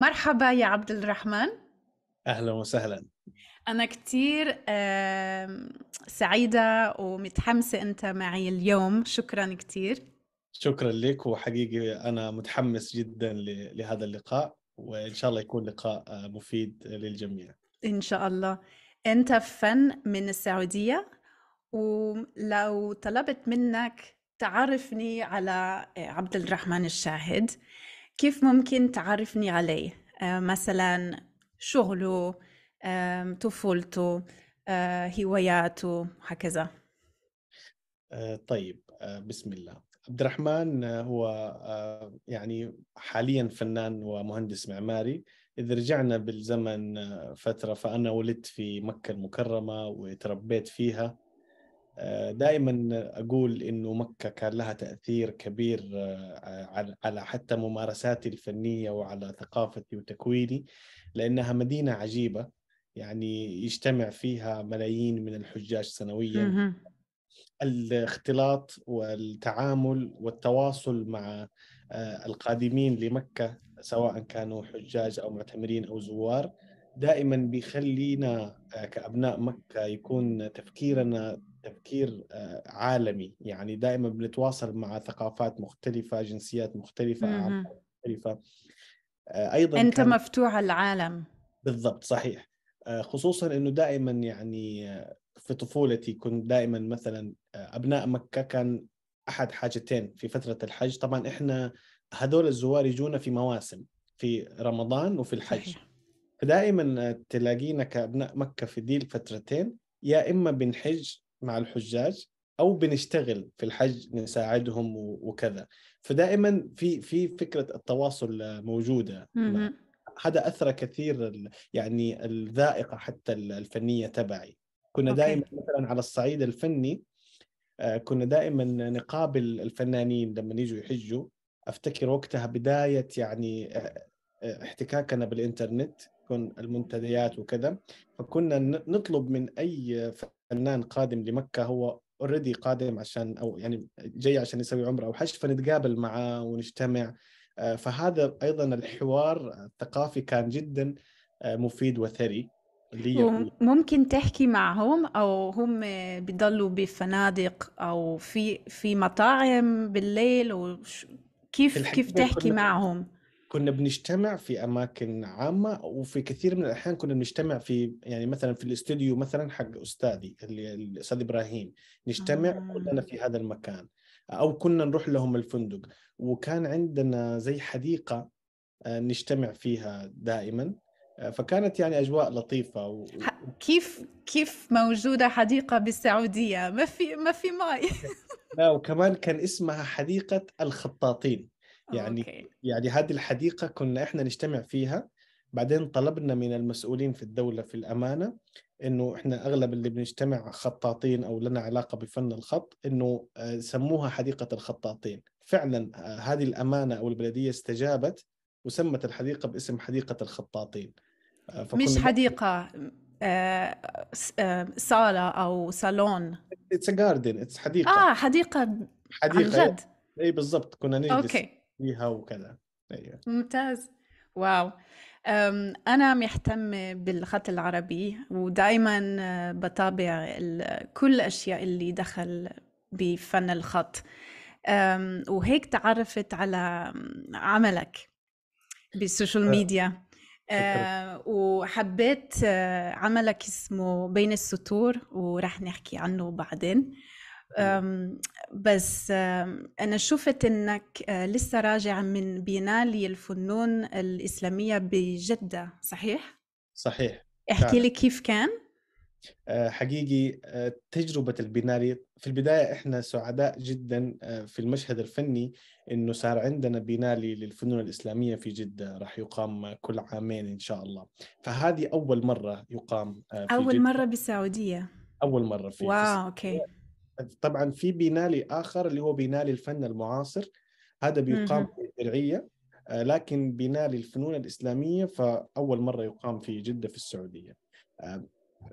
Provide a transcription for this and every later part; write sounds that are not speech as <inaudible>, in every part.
مرحبا يا عبد الرحمن اهلا وسهلا انا كثير سعيده ومتحمسه انت معي اليوم شكرا كثير شكرا لك وحقيقي انا متحمس جدا لهذا اللقاء وان شاء الله يكون لقاء آه، مفيد للجميع ان شاء الله انت فن من السعوديه ولو طلبت منك تعرفني على آه، عبد الرحمن الشاهد كيف ممكن تعرفني عليه آه، مثلا شغله طفولته آه، هواياته هكذا آه، طيب بسم الله عبد الرحمن هو يعني حاليا فنان ومهندس معماري إذا رجعنا بالزمن فترة فأنا ولدت في مكة المكرمة وتربيت فيها آه، دائما اقول انه مكه كان لها تاثير كبير آه، على حتى ممارساتي الفنيه وعلى ثقافتي وتكويني لانها مدينه عجيبه يعني يجتمع فيها ملايين من الحجاج سنويا الاختلاط والتعامل والتواصل مع آه، القادمين لمكه سواء كانوا حجاج او معتمرين او زوار دائما بيخلينا كابناء مكه يكون تفكيرنا تفكير آه، عالمي يعني دائما بنتواصل مع ثقافات مختلفة جنسيات مختلفة مختلفة آه، أيضا أنت كان... مفتوح العالم بالضبط صحيح آه، خصوصا أنه دائما يعني في طفولتي كنت دائما مثلا أبناء مكة كان أحد حاجتين في فترة الحج طبعا إحنا هذول الزوار يجونا في مواسم في رمضان وفي الحج صحيح. فدائما تلاقينا كأبناء مكة في دي الفترتين يا إما بنحج مع الحجاج او بنشتغل في الحج نساعدهم وكذا فدائما في في فكره التواصل موجوده هذا اثر كثير يعني الذائقه حتى الفنيه تبعي كنا دائما مثلا على الصعيد الفني آه، كنا دائما نقابل الفنانين لما يجوا يحجوا افتكر وقتها بدايه يعني آه، آه، احتكاكنا بالانترنت كن المنتديات وكذا فكنا نطلب من اي فنان قادم لمكه هو اوريدي قادم عشان او يعني جاي عشان يسوي عمره او حج فنتقابل معاه ونجتمع آه، فهذا ايضا الحوار الثقافي كان جدا آه، مفيد وثري لي ممكن تحكي معهم او هم بيضلوا بفنادق او في في مطاعم بالليل وكيف كيف تحكي معهم كنا بنجتمع في اماكن عامه وفي كثير من الاحيان كنا بنجتمع في يعني مثلا في الاستوديو مثلا حق استاذي اللي الاستاذ ابراهيم نجتمع آه. كلنا في هذا المكان او كنا نروح لهم الفندق وكان عندنا زي حديقه آه، نجتمع فيها دائما آه، فكانت يعني اجواء لطيفه و... كيف كيف موجوده حديقه بالسعوديه ما في ما في ماي <laughs> لا وكمان كان اسمها حديقه الخطاطين يعني أوكي. يعني هذه الحديقه كنا احنا نجتمع فيها بعدين طلبنا من المسؤولين في الدوله في الامانه انه احنا اغلب اللي بنجتمع خطاطين او لنا علاقه بفن الخط انه آه، سموها حديقه الخطاطين فعلا آه، هذه الامانه او البلديه استجابت وسمت الحديقه باسم حديقه الخطاطين آه، مش حديقه صاله او صالون اتس جاردن اتس حديقه اه حديقه حديقه اي بالضبط كنا نجلس اوكي فيها وكذا ايوه ممتاز واو أنا مهتمة بالخط العربي ودائما آه، بتابع كل الأشياء اللي دخل بفن الخط وهيك تعرفت على عملك بالسوشيال آه، ميديا آه، وحبيت عملك اسمه بين السطور ورح نحكي عنه بعدين بس أنا شفت أنك آه، لسه راجع من بينالي الفنون الإسلامية بجدة صحيح؟ صحيح احكي لي كيف كان؟ آه، حقيقي آه، تجربة البينالي في البداية احنا سعداء جدا في المشهد الفني انه صار عندنا بينالي للفنون الاسلامية في جدة راح يقام كل عامين ان شاء الله فهذه اول مرة يقام في اول جدة. مرة بالسعودية اول مرة في واو اوكي طبعا في بينالي اخر اللي هو بينالي الفن المعاصر هذا بيقام في الدرعيه آه، لكن بينالي الفنون الاسلاميه فاول مره يقام في جده في السعوديه آه،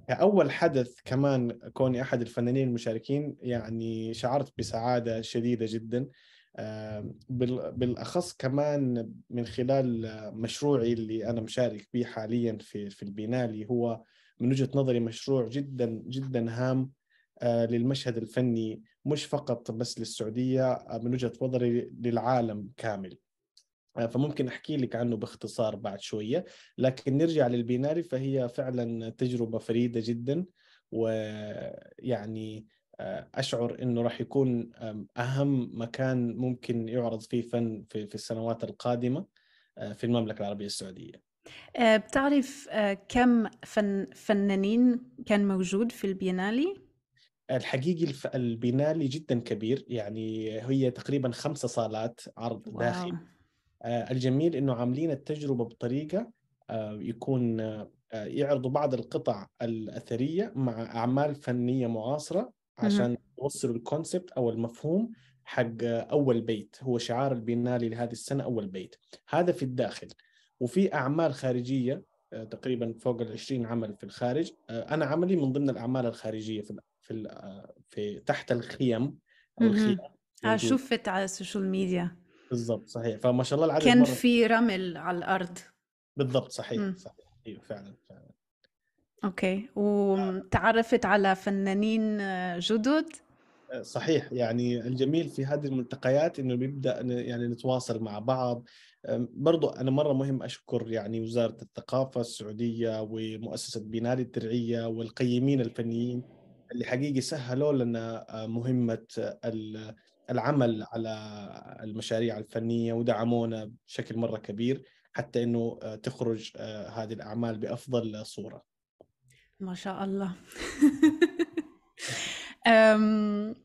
اول حدث كمان كوني أحد الفنانين المشاركين يعني شعرت بسعادة شديدة جدا آه، بالأخص كمان من خلال مشروعي اللي أنا مشارك به حاليا في في البينالي هو من وجهة نظري مشروع جدا جدا هام آه، للمشهد الفني مش فقط بس للسعوديه آه، من وجهه نظري للعالم كامل آه، فممكن احكي لك عنه باختصار بعد شويه لكن نرجع للبيناري فهي فعلا تجربه فريده جدا ويعني اشعر انه راح يكون اهم مكان ممكن يعرض فيه فن في, السنوات القادمه في المملكه العربيه السعوديه بتعرف كم فن فنانين كان موجود في البينالي الحقيقي البينالي جدا كبير يعني هي تقريبا خمسة صالات عرض واو. داخلي آه، الجميل انه عاملين التجربه بطريقه آه، يكون آه، يعرضوا بعض القطع الاثريه مع اعمال فنيه معاصره عشان يوصلوا الكونسبت او المفهوم حق اول بيت هو شعار البينالي لهذه السنه اول بيت هذا في الداخل وفي اعمال خارجيه آه، تقريبا فوق ال 20 عمل في الخارج آه، انا عملي من ضمن الاعمال الخارجيه في في آه، في تحت الخيم الخيم شفت على السوشيال ميديا بالضبط صحيح فما شاء الله العدد كان مرة... في رمل على الارض بالضبط صحيح مم. صحيح ايوه فعلا فعلا اوكي وتعرفت على فنانين جدد صحيح يعني الجميل في هذه الملتقيات انه بيبدا يعني نتواصل مع بعض برضو أنا مرة مهم أشكر يعني وزارة الثقافة السعودية ومؤسسة بنادي الدرعية والقيمين الفنيين اللي حقيقي سهلوا لنا أه، مهمة العمل على المشاريع الفنية ودعمونا بشكل مرة كبير حتى أنه أه، تخرج أه، هذه الأعمال بأفضل صورة ما شاء الله <laughs>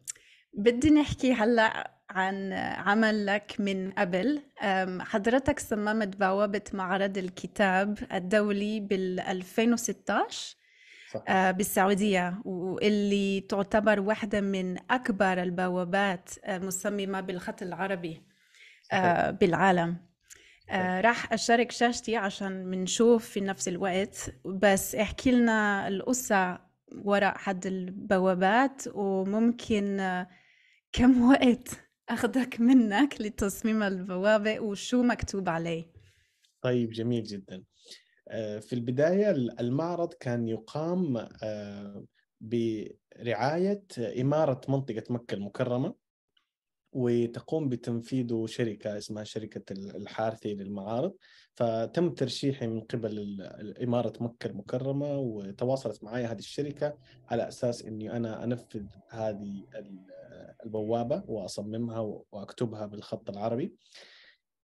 بدي نحكي هلأ عن عملك من قبل حضرتك صممت بوابة معرض الكتاب الدولي بال 2016 صحيح. أه، بالسعودية واللي تعتبر واحدة من أكبر البوابات أه، مصممة بالخط العربي أه، صحيح. بالعالم راح أشارك شاشتي عشان منشوف في نفس الوقت بس احكي لنا القصة وراء حد البوابات وممكن كم وقت أخذك منك لتصميم البوابة وشو مكتوب عليه طيب جميل جدا آه، في البداية المعرض كان يقام آه، برعاية إمارة منطقة مكة المكرمة وتقوم بتنفيذه شركة اسمها شركة الحارثي للمعارض فتم ترشيحي من قبل إمارة مكة المكرمة وتواصلت معي هذه الشركة على أساس أني أنا أنفذ هذه البوابة وأصممها وأكتبها بالخط العربي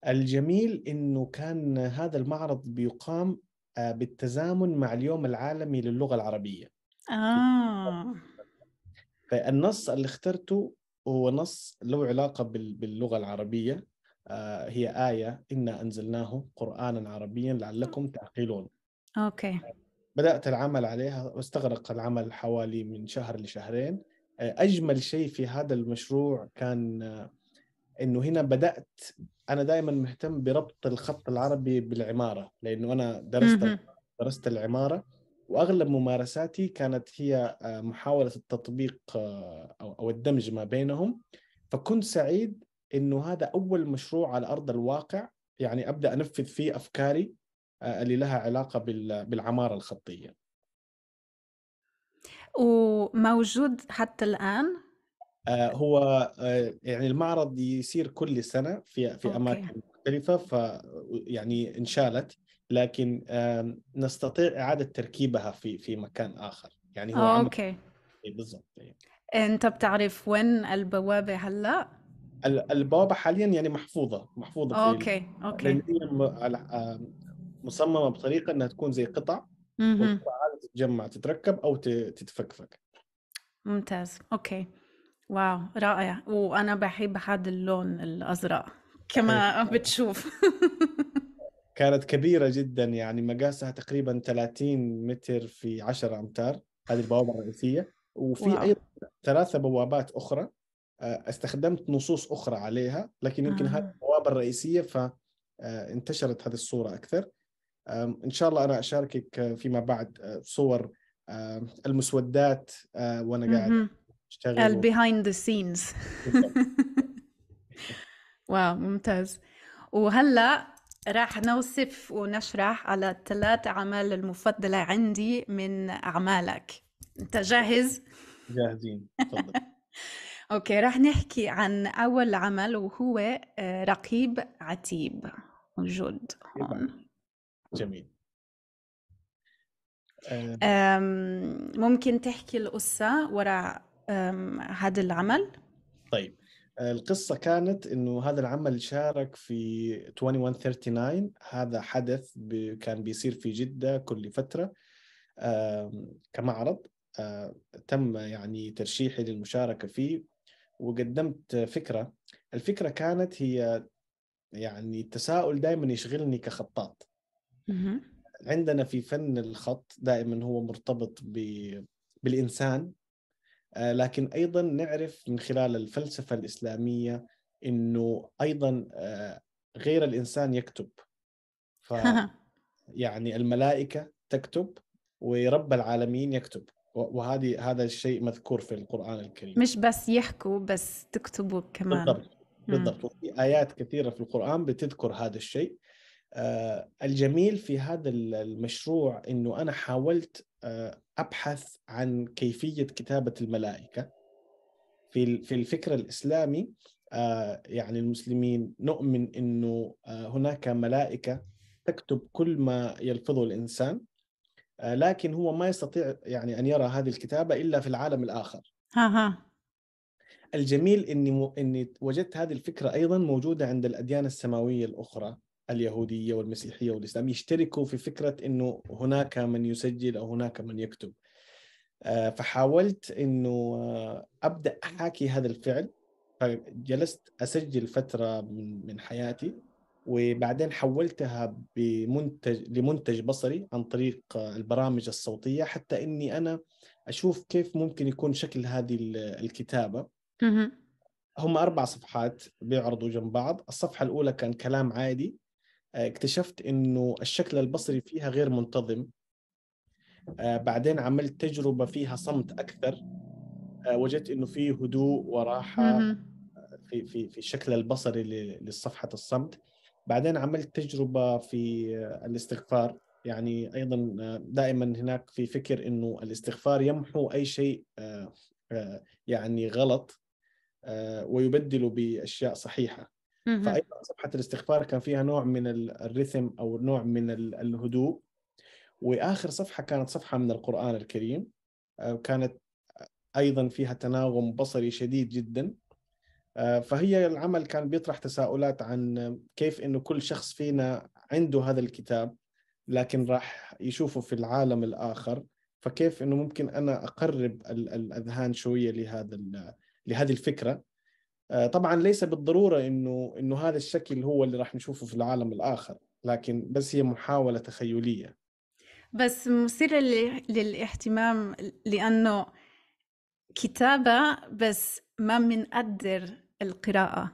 الجميل أنه كان هذا المعرض بيقام آه، بالتزامن مع اليوم العالمي للغة العربية آه. فالنص اللي اخترته هو نص له علاقه باللغه العربيه آه، هي ايه انا انزلناه قرانا عربيا لعلكم تعقلون اوكي بدات العمل عليها واستغرق العمل حوالي من شهر لشهرين آه، اجمل شيء في هذا المشروع كان آه، انه هنا بدات انا دائما مهتم بربط الخط العربي بالعماره لانه انا درست درست العماره واغلب ممارساتي كانت هي آه، محاوله التطبيق آه، او الدمج ما بينهم فكنت سعيد انه هذا اول مشروع على ارض الواقع يعني ابدا انفذ فيه افكاري آه، اللي لها علاقه بالعماره الخطيه. وموجود حتى الان؟ هو يعني المعرض يصير كل سنه في في اماكن مختلفه ف يعني انشالت لكن نستطيع اعاده تركيبها في في مكان اخر يعني هو آه، اوكي إيه، بالضبط إيه. انت بتعرف وين البوابه هلا البوابه حاليا يعني محفوظه محفوظه في اوكي اوكي هي مصممه بطريقه انها تكون زي قطع تتجمع تتركب او تتفكفك ممتاز اوكي واو رائع وانا بحب هذا اللون الازرق كما أيوة. بتشوف <laughs> كانت كبيرة جدا يعني مقاسها تقريبا 30 متر في 10 أمتار هذه البوابة الرئيسية وفي واو. أيضا ثلاثة بوابات أخرى آه، استخدمت نصوص أخرى عليها لكن يمكن آه. هذه البوابة الرئيسية فانتشرت آه، هذه الصورة أكثر إن شاء الله أنا أشاركك آه، فيما بعد صور المسودات وأنا قاعد أشتغل البيهايند ذا سينز واو ممتاز وهلا راح نوصف ونشرح على ثلاث أعمال المفضلة عندي من أعمالك أنت جاهز؟ جاهزين تفضل <laughs> أوكي راح نحكي عن أول عمل وهو آه، رقيب عتيب موجود هون جميل ممكن تحكي القصة وراء هذا العمل؟ طيب القصة كانت انه هذا العمل شارك في 2139 هذا حدث بي كان بيصير في جدة كل فترة كمعرض تم يعني ترشيحي للمشاركة فيه وقدمت فكرة الفكرة كانت هي يعني التساؤل دائما يشغلني كخطاط عندنا في فن الخط دائما هو مرتبط بالإنسان آه، لكن ايضا نعرف من خلال الفلسفه الاسلاميه انه ايضا آه، غير الانسان يكتب ف <laughs> يعني الملائكه تكتب ورب العالمين يكتب وهذه هذا الشيء مذكور في القران الكريم مش بس يحكوا بس تكتبوا كمان بالضبط بالضبط وفي ايات كثيره في القران بتذكر هذا الشيء آه، الجميل في هذا المشروع انه انا حاولت ابحث عن كيفيه كتابه الملائكه في في الفكر الاسلامي آه، يعني المسلمين نؤمن انه آه، هناك ملائكه تكتب كل ما يلفظه الانسان آه، لكن هو ما يستطيع يعني ان يرى هذه الكتابه الا في العالم الاخر. اها الجميل اني اني وجدت هذه الفكره ايضا موجوده عند الاديان السماويه الاخرى اليهوديه والمسيحيه والاسلام يشتركوا في فكره انه هناك من يسجل او هناك من يكتب آه، فحاولت انه آه، ابدا احاكي هذا الفعل فجلست اسجل فتره من من حياتي وبعدين حولتها بمنتج لمنتج بصري عن طريق آه، البرامج الصوتيه حتى اني انا اشوف كيف ممكن يكون شكل هذه الكتابه هم اربع صفحات بيعرضوا جنب بعض الصفحه الاولى كان كلام عادي آه، اكتشفت انه الشكل البصري فيها غير منتظم آه، بعدين عملت تجربه فيها صمت اكثر آه، وجدت انه في هدوء وراحه في في في الشكل البصري لصفحه الصمت بعدين عملت تجربه في الاستغفار يعني ايضا دائما هناك في فكر انه الاستغفار يمحو اي شيء يعني غلط ويبدله باشياء صحيحه فايضا صفحه الاستخبار كان فيها نوع من الريثم او نوع من الهدوء واخر صفحه كانت صفحه من القران الكريم آه، كانت ايضا فيها تناغم بصري شديد جدا آه، فهي العمل كان بيطرح تساؤلات عن كيف انه كل شخص فينا عنده هذا الكتاب لكن راح يشوفه في العالم الاخر فكيف انه ممكن انا اقرب الاذهان شويه لهذا لهذه الفكره آه، طبعا ليس بالضروره انه انه هذا الشكل هو اللي راح نشوفه في العالم الاخر لكن بس هي محاوله تخيليه بس مثيرة للاهتمام لأنه كتابة بس ما بنقدر القراءة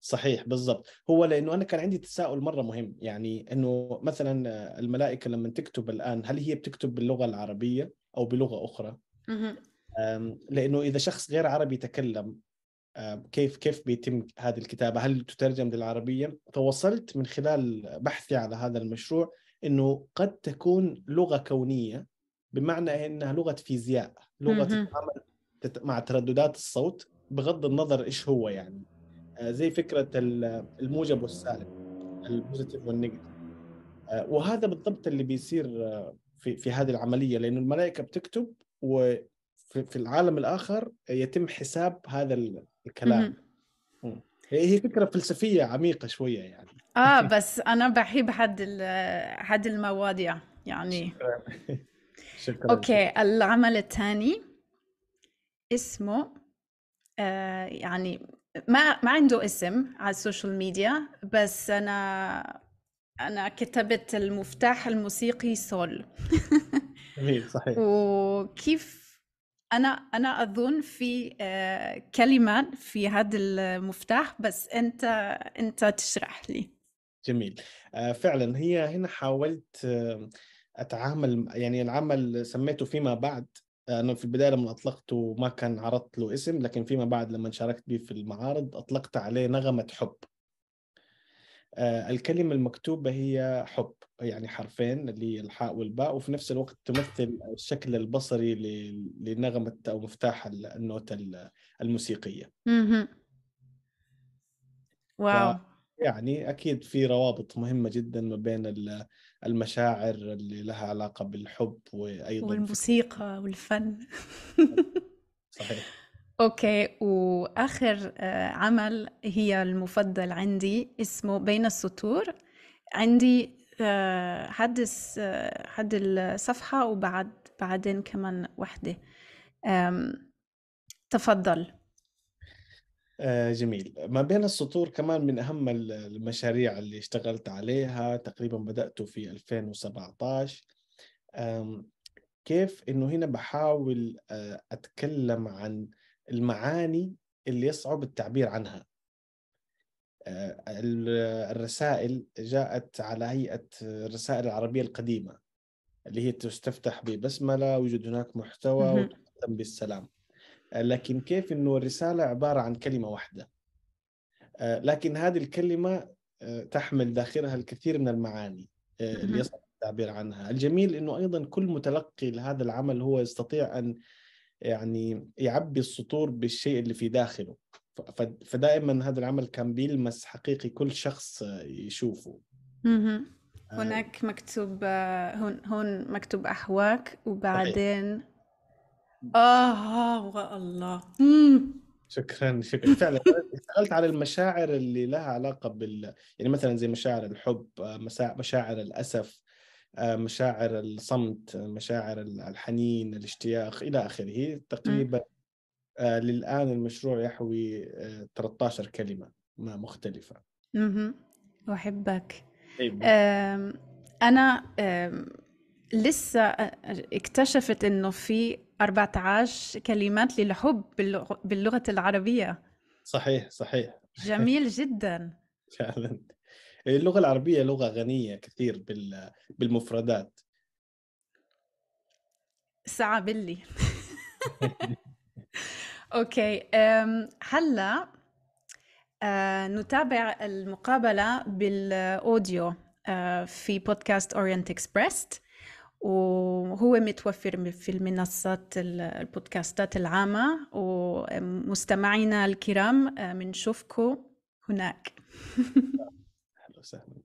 صحيح بالضبط هو لانه انا كان عندي تساؤل مره مهم يعني انه مثلا الملائكه لما تكتب الان هل هي بتكتب باللغه العربيه او بلغه اخرى؟ لانه اذا شخص غير عربي تكلم كيف كيف بيتم هذه الكتابه هل تترجم للعربيه فوصلت من خلال بحثي على هذا المشروع انه قد تكون لغه كونيه بمعنى انها لغه فيزياء لغه تتعامل مع ترددات الصوت بغض النظر ايش هو يعني آه، زي فكره الموجب والسالب البوزيتيف والنيجاتيف آه، وهذا بالضبط اللي بيصير آه، في في هذه العمليه لانه الملائكه بتكتب في, في العالم الاخر يتم حساب هذا الكلام هي هي فكره فلسفيه عميقه شويه يعني اه <laughs> بس انا بحب حد حد المواضيع يعني شكرا. شكرا اوكي العمل الثاني اسمه آه يعني ما ما عنده اسم على السوشيال ميديا بس انا انا كتبت المفتاح الموسيقي سول <laughs> جميل صحيح وكيف انا انا اظن في آه، كلمه في هذا المفتاح بس انت انت تشرح لي جميل آه، فعلا هي هنا حاولت آه، اتعامل يعني العمل سميته فيما بعد انا في البدايه لما اطلقته ما كان عرضت له اسم لكن فيما بعد لما شاركت به في المعارض اطلقت عليه نغمه حب آه، الكلمة المكتوبة هي حب يعني حرفين اللي الحاء والباء وفي نفس الوقت تمثل الشكل البصري لنغمة أو مفتاح النوتة الموسيقية واو يعني أكيد في روابط مهمة جدا ما بين المشاعر اللي لها علاقة بالحب وأيضا والموسيقى والفن صحيح أوكي وآخر آه، عمل هي المفضل عندي اسمه بين السطور عندي حد آه، حد آه، الصفحة وبعد بعدين كمان وحدة تفضل جميل ما بين السطور كمان من أهم المشاريع اللي اشتغلت عليها تقريبا بدأته في 2017 كيف إنه هنا بحاول أتكلم عن المعاني اللي يصعب التعبير عنها آه، الرسائل جاءت على هيئة الرسائل العربية القديمة اللي هي تستفتح ببسملة ويوجد هناك محتوى وتختم بالسلام آه، لكن كيف أنه الرسالة عبارة عن كلمة واحدة آه، لكن هذه الكلمة تحمل داخلها الكثير من المعاني اللي يصعب التعبير عنها الجميل أنه أيضا كل متلقي لهذا العمل هو يستطيع أن يعني يعبي السطور بالشيء اللي في داخله فدائما هذا العمل كان بيلمس حقيقي كل شخص يشوفه آه. هناك مكتوب آه، هون هون مكتوب احواك وبعدين اه والله شكرا شكرا فعلا اشتغلت على المشاعر اللي لها علاقه بال يعني مثلا زي مشاعر الحب آه، مشاعر الاسف آه، مشاعر الصمت مشاعر الحنين الاشتياق إلى آخره تقريبا آه، للآن المشروع يحوي 13 آه، كلمة مختلفة أحبك أنا لسه اكتشفت إنه في 14 كلمات للحب باللغة العربية صحيح صحيح <laughs> جميل جدا فعلا اللغه العربيه لغه غنيه كثير بالمفردات ساعه بلي <laughs> اوكي هلا نتابع المقابله بالاوديو في بودكاست اورينت اكسبرس وهو متوفر في المنصات البودكاستات العامة ومستمعينا الكرام بنشوفكم هناك <laughs> assessment.